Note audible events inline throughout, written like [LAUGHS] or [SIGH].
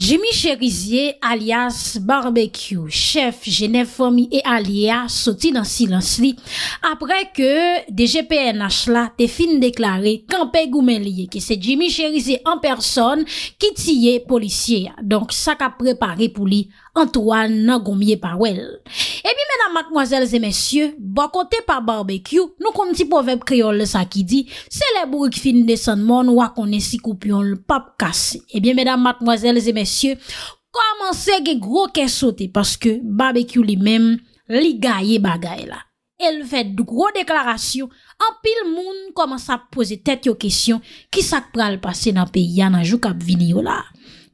Jimmy Cherizier, alias Barbecue, chef Genève Formie et alias, soti dan silens li apre ke de GPNH la te fin deklare kanpe goumen liye ki se Jimmy Cherizier an person ki tiye polisye ya. Donk sa ka prepare pou li Antoine Nangoumye Parwell. Mèdam matmwazèl zè mèsyè, bakote pa barbekyou, nou kon ti pou vep kriol le sa ki di, se le brouk fin de san moun wakon e si koupyon l pap kase. Ebyen mèdam matmwazèl zè mèsyè, koman se ge gro kesote paske barbekyou li menm li gaye bagay la. El fèd dou gro deklarasyon, apil moun koman sa pose tèt yo kesyon, ki sak pral pase nan pe yana jou kap vini yo la.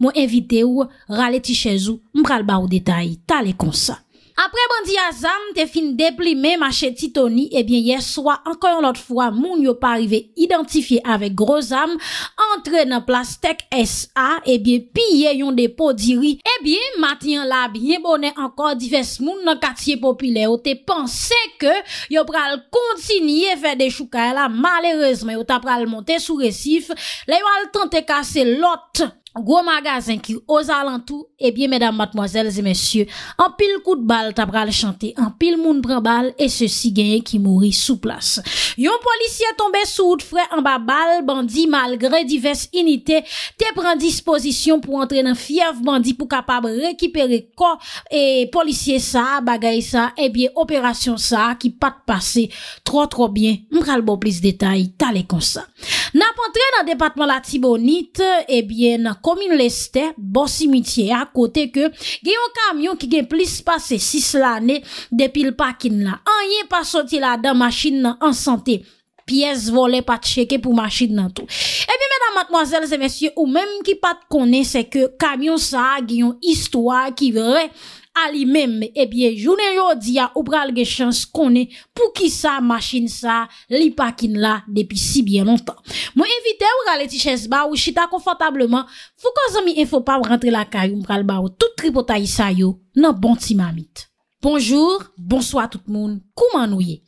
Mwen evite ou, rale ti chèzou, mpral ba ou detay, talè konsa. Apre bandi a zan, te fin deplime macheti toni, ebyen ye swa anko yon lot fwa moun yo parive identifiye avek gro zan, entre nan plastek S.A. ebyen piye yon depo diri. Ebyen, mati yon labi, ye bonen anko difes moun nan katiye popile, ou te panse ke yo pral kontiniye fe de chouka e la malerezme ou ta pral monte sou resif, le yo al tante kase lot. gros magasin qui aux alentours et eh bien mesdames mademoiselles et messieurs en pile coup de balle t'a pral chanter en pile moun prend balle et ceci gagné qui mourit sous place yon policier tombé sous route frais en bas balle bandit malgré diverses unités te prend disposition pour entrer dans fief bandit pour capable récupérer corps et policier ça bagaille ça et eh bien opération ça qui pas passé trop trop bien m'pral bon plus détail, t'allais comme ça Nap antre nan depatman la tibonit, ebyen eh komin leste, bo simitye akote ke genyon kamyon ki gen plis pase 6 lane depil pakin la. An yen pa soti la dan masjin nan ansante. piyez vole pat cheke pou machin nan tou. E eh bi mena matmoazel, zemensye, ou menm ki pat konen, se ke kamyon sa, giyon istwa ki vre, ali menm, e bi jounen yo diya, ou pral ge chans konen, pou ki sa, machin sa, li pakin la, depi si bien lontan. Mwen evite ou rale ti ches ba, ou chita konfantableman, fokazan mi enfo pa ou rentre la karyon pral ba, ou tout tripotayi sa yo, nan bon ti mamit. Bonjou, bonsoy a tout moun, kouman nou ye?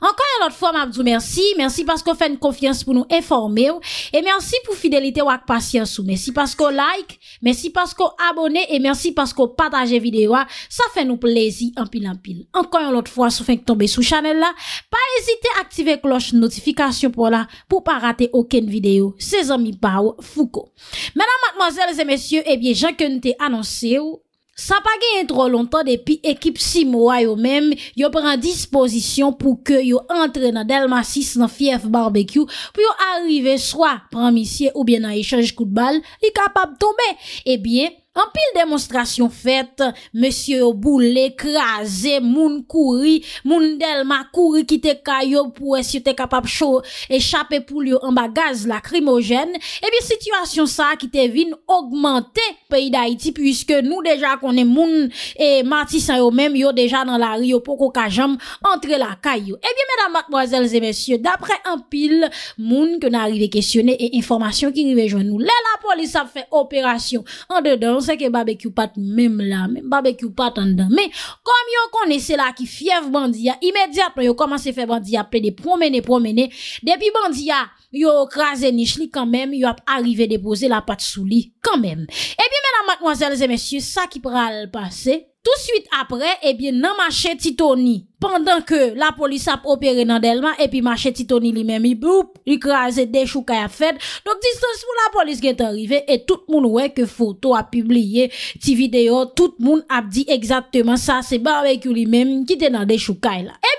Ankan yon lot fwa mabzou mersi, mersi paskou fè n konfians pou nou informe ou E mersi pou fidelite wak pasyansou, mersi paskou like, mersi paskou abone E mersi paskou pataje videyo a, sa fè nou plezi anpil anpil Ankan yon lot fwa sou fènk tombe sou chanel la Pa ezite aktive kloche notifikasyon pou la pou pa rate oken videyo Se zan mi pa ou fou ko Menan matmazèl zè mèsyou, e bie jan ke nou te anonse ou Sa pa gen tro lontan depi ekip si mwa yo menm yo pran dispozisyon pou ke yo antre nan Delmasis nan Fief Barbecue pou yo arrive swa pran misye ou bien nan echange koutbal li kapab tombe. Ebyen... An pil demonstrasyon fète, mèsyè yo bou lè krasè, moun kouri, moun delma kouri ki te kayo pou es yo te kapap chò e chapè pou liyo an bagaz la krimojen, e eh bin situasyon sa ki te vin augmentè peyi d'Haïti puisque nou deja konè moun e martisan yo mèm yo deja nan la riyo pou ko kajam entre la kayo. E eh bin mèdamak moazèl zè mèsyè, d'apre an pil moun ke nan arrive kèsyonè e informasyon ki nivè joun nou. Lè la polis sa fè operasyon an dedans c'est que barbecue pas même là, même barbecue pas en dedans. Mais comme yo connaissez là qui fièvre Bandia, immédiatement yo à faire Bandia après, des promener promener depuis Bandia yo krasé niche li quand même, yo a arrivé déposer la patte sous lit quand même. Eh bien, mesdames, mademoiselles et messieurs, ça qui pral passer, tout de suite après, eh bien, dans marché Titoni, pendant que la police a opéré dans Delma, et puis marché Titoni lui-même, il boup, il des chouka à fait. Donc, distance pour la police qui est arrivée, et tout le monde que photo a publié, ti vidéo, tout le monde a dit exactement ça, c'est barbecue lui-même qui était dans des chouka là. Eh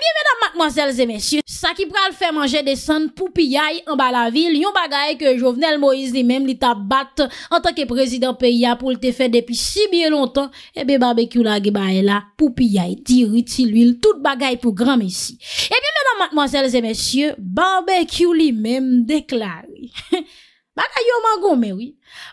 Mademoiselles et messieurs, sa ki pral fè manje de san pou pi yae an ba la vil, yon bagay ke Jovenel Moïse li men li ta bat en tanke prezident peya pou li te fè depi si bien lontan, eh ebe barbecue la geba e la pou pi yae, diri ti l'huil, tout bagay pou gran messi. Ebe eh mèdame mademoiselles et messieurs, barbecue li men deklari. [LAUGHS] Bagay yo man gomè wè,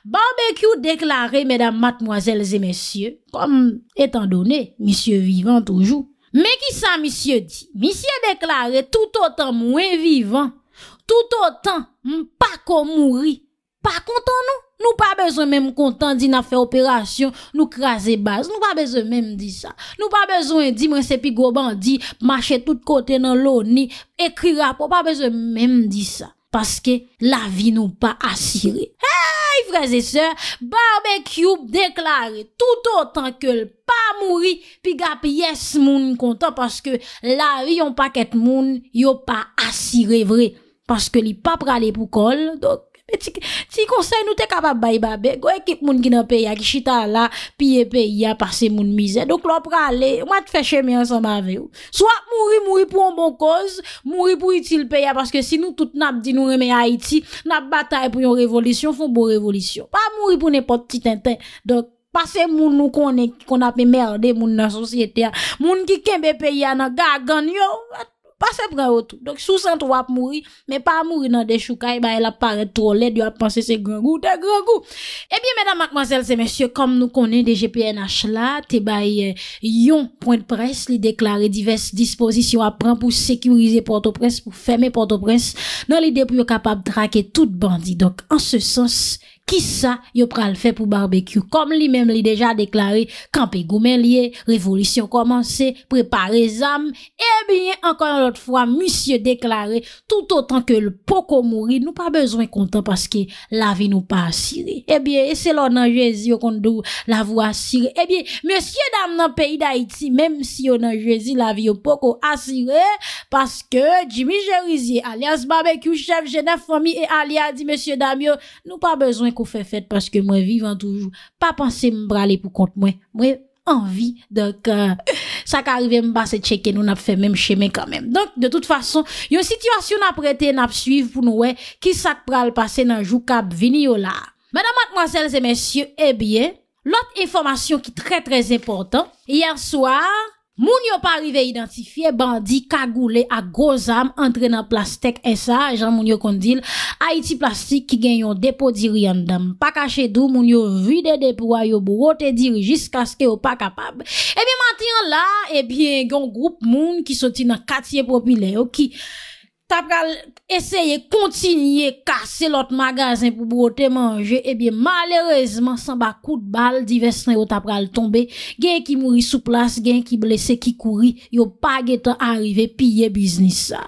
barbecue deklari mèdame mademoiselles et messieurs, kom etan donè, misye vivant toujou. Men ki sa misye di, misye deklare tout otan mwen vivan, tout otan m pa kon mouri, pa konton nou, nou pa bezon men m konton di na fe operasyon, nou kraze baz, nou pa bezon men di sa, nou pa bezon di mwen sepi gobandi, mache tout kote nan loni, ekri rapo, pa bezon men di sa, paske la vi nou pa asire. Ha! Prese se, Barbe Cube deklare tout otan ke l pa mouri pi gap yes moun kontan paske la vi yon paket moun yo pa asire vre paske li pa prale pou kol, dok. Ti konsey nou te kapap bayi babe, goye kip moun ki nan peya ki chita la, piye peya pase moun mize. Dok lò prale, mwa te fèche mè ansan bave ou. So ap mouri, mouri pou an bon koz, mouri pou itil peya, paske si nou tout nap di nou remè Haiti, nap batay pou yon revolisyon, foun bon revolisyon. Pa mouri pou nepot ti tenten, dok pase moun nou konen ki kon ap mè merde moun nan sosyete ya. Moun ki kembe peya nan gagan yo, at. pas c'est yo Donc Donc, sous sant mais mouri, mais pas mouri dans de choukay, ba el ap pare tro led, yo ap grand se C'est gou, grand goût. Eh bien, medan mademoiselles et messieurs, comme nous des de GPNH là, te bay euh, yon point Presse li deklare diverses dispositions à prendre pour sécuriser Port-au-Prince, pour fermer Port-au-Prince, dans l'idée de capable traquer de traquer tout bandit. Donc, en ce sens, Ki sa yo pral fe pou barbekyou Kom li men li deja deklare Kampi gomen liye, revolisyon komanse Prepare zam Ebyen, ankon an lot fwa, monsye deklare Tout otan ke l poko mouri Nou pa bezwen kontan paske La vi nou pa asire Ebyen, eselon nan jezi yo kondou la vou asire Ebyen, monsye dam nan peyi da iti Mem si yo nan jezi la vi yo poko asire Paske Jimmy Jerizie, alias barbekyou Chef Genève Fomi e alia Di monsye dam yo, nou pa bezwen Kou fe fet paske mwen vivan toujou Pa panse mbrale pou kont mwen Mwen anvi Sak arive mba se cheke nou nap fe mem cheme Kan men Yon situasyon nap rete nap suive pou nou Ki sak brale pase nan jou Kab vini yo la Madame, mademoiselles et messieurs eh Lout informasyon ki tre tre important Yer soar Moun yo pa rive identifiye bandi kagoule a gozam entrenan plastek esa, jan moun yo kondil, haiti plastik ki gen yon depo diri yandam, pa kache dou moun yo vide depo a yo bwote diri jiska sk yo pa kapab. Ebi matin la, ebi gen yon group moun ki soti nan katiye popile yo ki... t'as essayer continuer casser l'autre magasin pour broter manger et eh bien malheureusement sans bas coup de balle divers T'as pas pral tomber gain qui mourit sous place gain qui blessé qui courit yo pas guetant arrivé piller business ça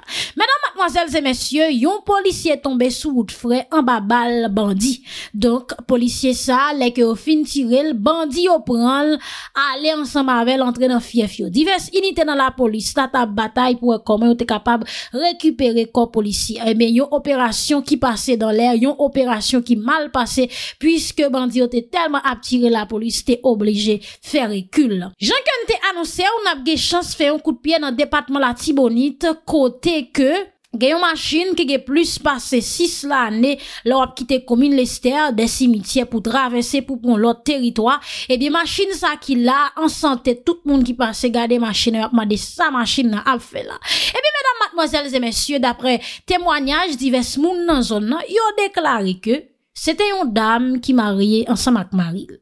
Mademoiselles et messieurs, yon policier tombe sou bout de frais en bas bal bandi. Donk, policier sa, lek yo fin tirel, bandi yo pran, ale ansan mavel, entre nan fie fio. Divers inite nan la polis, ta tab batay pou ek koman yo te kapab rekupere ko polisi. Eme, eh yon operasyon ki pase dan lè, yon operasyon ki mal pase, pwiske bandi yo te telman ap tirel la polis, te oblije fer ekul. Jean-Claude te annonsè, ou nabge chans fè yon kout piè nan depatman la tibonite, kote ke... Gen yon machin ki ge plus pase 6 la ane, la wap kite komine lester, desi mitye pou dravese pou pon lot teritwa, e bi machin sa ki la, ansante tout moun ki pase gade machin, la wap made sa machin nan ap fe la. E bi medan matmozèl zè mesyè, dapre temwanyaj di ves moun nan zon nan, yo deklare ke se te yon dam ki marye ansan mak maril.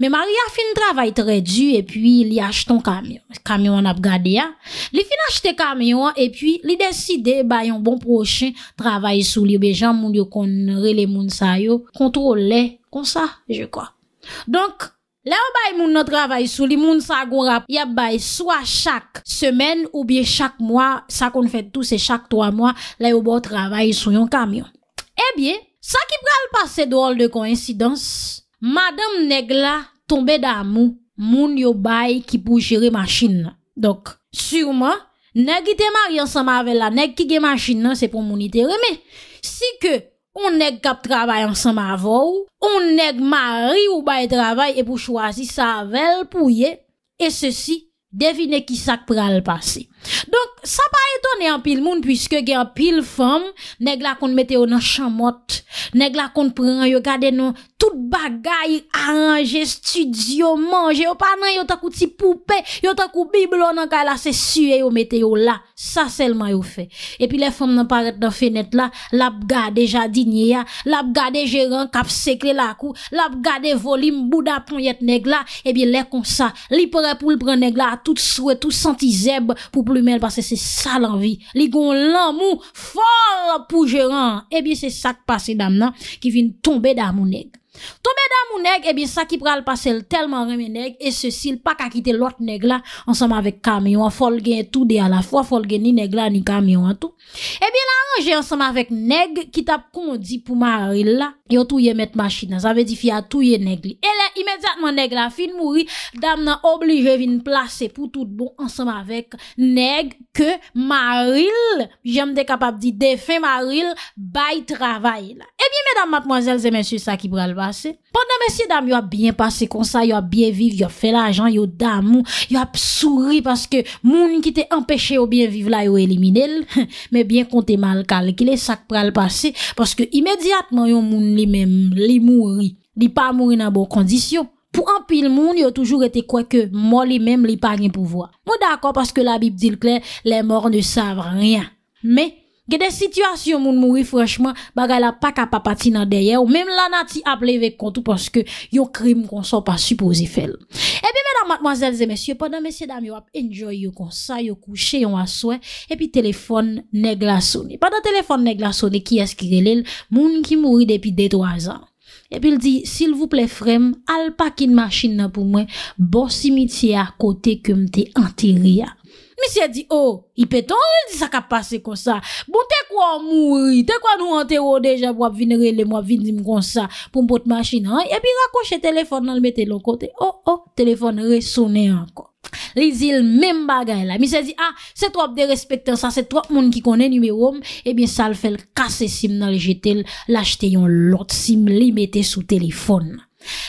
Me mari a fin travay tre du e pi li ashton kamyon, kamyon ap gade ya, li fin ashte kamyon e pi li deside bay yon bon prochen travay sou li bejan moun yo kon re le moun sa yo, kontrol le, kon sa, je kwa. Donk, la yo bay moun nou travay sou li moun sa gora, ya bay sou a chak semen ou biye chak mwa, sa kon fet tou se chak 3 mwa, la yo bo travay sou yon kamyon. E eh biye, sa ki pral pase dool de koinsidans... Madame neg la tombe da mou, moun yo bay ki pou jere masjin nan. Dok, surman, neg ite mari ansan mavel la, neg ki ge masjin nan, se pou moun ite reme. Si ke, ou neg kap trabay ansan mavo, ou neg mari ou bay trabay e pou chwazi savel pou ye, e se si, devine ki sak pral pase. Donk, sa pa etone an pil moun pwiske gen an pil fom neg la konmete yo nan chamot neg la konm preman yo gade nan tout bagay aranje studio manje, yo panan yo takou ti poupe, yo takou biblo nan kala se suye yo meteyo la sa selman yo fe, epi le fom nan paret nan fenet la, lab gade jadinye ya, lab gade jeren kap sekle la ku, lab gade volim buda pon yet neg la, epi le kon sa, li pwere pou lpren neg la tout souwe, tout santi zeb poup Lou men pase se sa lanvi Li goun lan mou For pou je ran eh Ebi se sak pase dam nan Ki vin tombe da mounen To bedan moun neg, e eh bin sa ki pral pasel Telman reme neg, e se sil Pak akite lot neg la, ansam avèk kamyon Fol gen tout de a la fwa Fol gen ni neg eh la, ni kamyon an tou E bin la anje ansam avèk neg Kitap kon di pou maril la Yo touye met machina, zave di fya touye neg li Ele imediatman neg la, fin mouri Dam nan oblige vin plase Pou tout bon ansam avèk Neg ke maril Jem de kapap di defen maril Bay travay la E eh bin medan matmoazel, zemensye sa ki pral pa Pendant messieurs dames, yo a bien passé comme ça, yo a bien vivre, yo a fait l'argent, yo d'amour, yo a souri parce que moun qui t'est empêché au bien vivre là, yo éliminé, [LAUGHS] mais bien compté mal calculé, ça le passé parce que immédiatement yo moun li même li mouri, li pas mouri dans bonnes conditions. Pour un pile monde, il a toujours été quoi que mort même il pas rien pouvoir. Moi d'accord parce que la Bible dit clair, les morts ne savent rien. Mais Ge de sitwasyon moun mouri fweshman, bagay la pak a papati nan deye ou menm lan a ti aple vek kontou paske yon krim kon son pa supouzi fel. Epi menan madmoazelze mesye, padan mesye dami wap enjoy yon konsa, yon kouche, yon aswen, epi telefon negla sone. Padan telefon negla sone ki eskirele, moun ki mouri depi detwazan. Epi li di, sil vouple frem, al pak in maschin nan pou mwen, bosi mi ti a kote kem te anteri ya. Mi se di, oh, i peton, li di sa ka pase kon sa. Bon, te kwa mouri, te kwa nou antero deja, wap vinere le mwap vinzim kon sa, pou mpot machin, ha? E pi rakoshe telefon nan li mette lo kote, oh, oh, telefon re sone anko. Li zil men bagay la. Mi se di, ah, se to ap de respectan sa, se to ap moun ki konen nime wom, e bin sa al fel kase sim nan li jetel, la jte yon lot sim li mette sou telefon.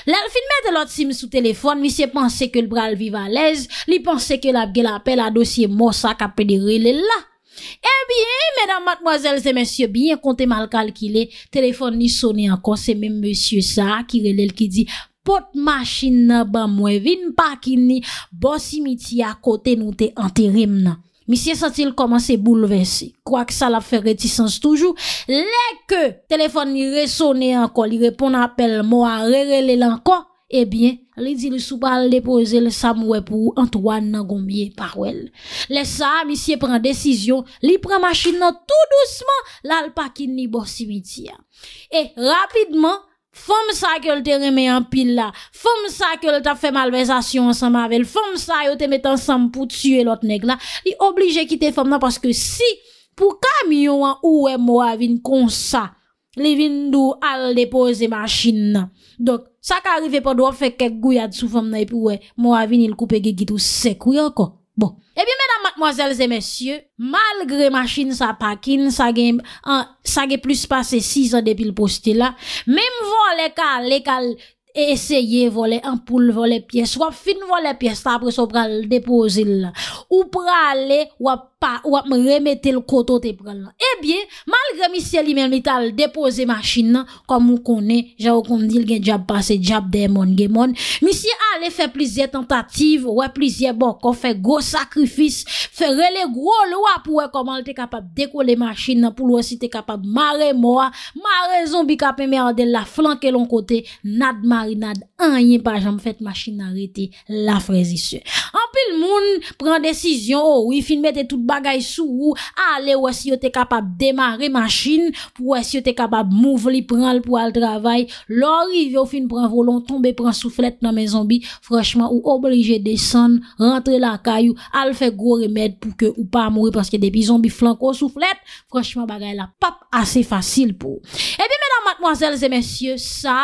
La fin mette lot sim sou telefon, mi se panse ke l bral viva lez, li panse ke la gel apel a dosye mousa kapè de relèl la. E eh biye, mèdam matmoazèl se mèsyo biye kontè mal kalkilè, telefon ni sonè ankon se mèm mèsyo sa ki relèl ki di pot machin nan ban mwen vin pa ki ni bò simi ti akote nou te anterèm nan. Monsieur s'est-il commencer bouleversé. Quoi que ça l'a fait réticence toujours. Les que téléphone y résonné encore, il répond à appel moi les encore. Eh bien, li di li soubal déposer le samoué pour Antoine Nangombier parwel. Le sa, monsieur prend décision, li prend machine tout doucement, qui ni bon cimetière. Et, rapidement, Fom sa ke yo te reme yon pil la, fom sa ke yo te fe malvezasyon ansan mavel, fom sa yo te met ansan pou tsywe lot neg la, li oblije kite fom nan, paske si pou kamyon an ouwe mwa vin konsa, li vin dou al depoze machin nan. Dok, sa ka arrive pa do fek kek gouyad sou fom nan epi ouwe mwa vin il koupe ge gitou sekou yon ko. Bon, e bin mèdam mwazèl zè mèsyè, malgre machin sa pakin, sa gen plus passe 6 an depil posti la, mèm vo le kal, le kal e eseye vo le ampoule, vo le pièse, wap fin vo le pièse, apre so pral depozil la. Ou pral le, wap ou me remettre le coteau te Eh bien, malgré monsieur l'imel même il déposé machine, comme on connaît, j'ai dit, il a job passé, job mon mon, Monsieur allé faire plusieurs tentatives, ouais, plusieurs bon, qu'on fait gros sacrifices, faire les gros lois pour voir comment il était capable décoller machine, pour voir si était capable de moi, marrer zombie cap merde la flanquer l'on côté, nad marinade, rien pas jamais fait machine arrêter la fraisissure. En le moun prend décision, oh, oui, fin mette tout bagay allez ou, ale ou si yo te kapab demare machine pou wè si te kapab mouv li pran travail. al lor rive fin pran volon, tombe pran soufflette dans mes zombies. Franchement ou oblige descend rentre la caillou. al fè pour que ou pas ou pa que des depi zombi flanko soufflette franchement bagay la pap assez facile pour. Eh bien, Matmoazèl zè mèsyè, sa,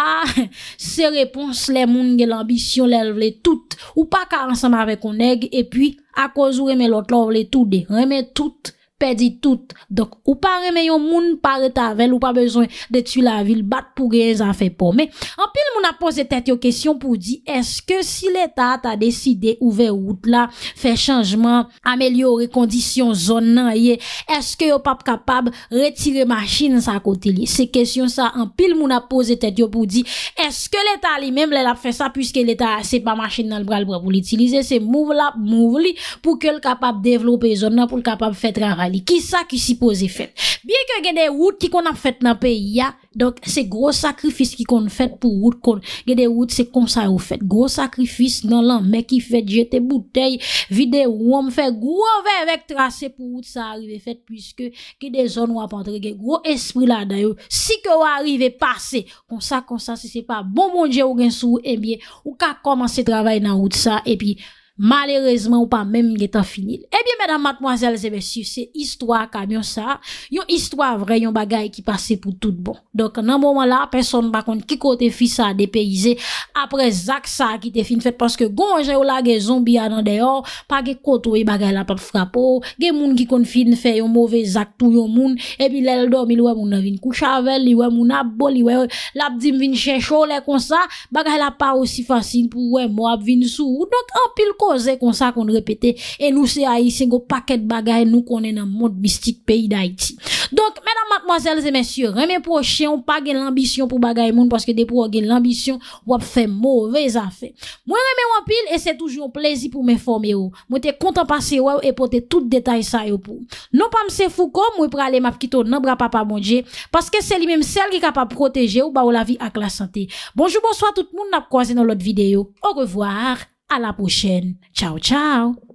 se repons lè moun gè l'ambisyon lè vlè tout ou pa ka ansam avè konèg e pi akouz ou remè lot lò vlè tout dè remè tout. pedi tout. Dok, ou pa remeyon moun, pa retavel, ou pa bezwen de tu la vil, bat pou re, zan fe pou. Men, an pil moun ap pose tet yo kesyon pou di, eske si l'Etat a deside ouve route la, fe chanjman, amelyore kondisyon zon nan ye, eske yo pap kapab retire maschine sa kote li? Se kesyon sa, an pil moun ap pose tet yo pou di, eske l'Etat li mem, lè la fe sa, pwiske l'Etat se pa maschine nan l'bral, pou l'utilize, se mouv la, mouv li, pou ke l'kapab devlope zon nan, pou l'kapab fe trav li. Ki sa ki si pose fèt. Biye ke gen de wout ki kon an fèt nan pe ya. Donk se gro sakrifis ki kon fèt pou wout kon. Gen de wout se kom sa ou fèt. Gro sakrifis nan lan me ki fèt. Jete bouteille vide ou om fèt. Gro vevek trase pou wout sa arive fèt. Piske gen de zon wapantre. Gen gro espri la dayo. Si ke wou arive pase. Kon sa kon sa se se pa. Bon bon je ou gen sou e eh bie. Ou ka komanse travay nan wout sa. E eh pi. malerezman ou pa menm ge ta finil e eh bie menam matmoazel zebe si se istwa kamyon sa yon istwa vre yon bagay ki pase pou tout bon dok nan mouman la person bakon ki kote fi sa depeize apre zak sa ki te fin fet paske gonje ou la ge zombi anan deyo pa ge koto e bagay la pat frapo ge moun ki kon fin fe yon mouve zak tou yon moun e bi lel dom ilwe moun avin kouchavel, liwe moun abbo liwe labdim vin chencho le kon sa bagay la pa osi fasi pou moun ap vin sou, dok apil ko comme ça qu'on répétait et nous c'est haïtien go paquet de bagages nous connaît dans monde mystique pays d'Haïti donc mesdames mademoiselles et messieurs remet prochain on pas l'ambition pour bagaille monde parce que des pour l'ambition ou faire mauvais affaire moi remet en pile et c'est toujours un plaisir pour m'informer moi t'es content passer ou et porter tout détail ça pour non pas fou comme moi pour aller m'a quitter non bras papa bon Dieu parce que c'est lui même celle qui capable protéger ou ba ou la vie avec la santé bonjour bonsoir tout le monde n'a croisé dans l'autre vidéo au revoir 阿拉不見，ciao ciao。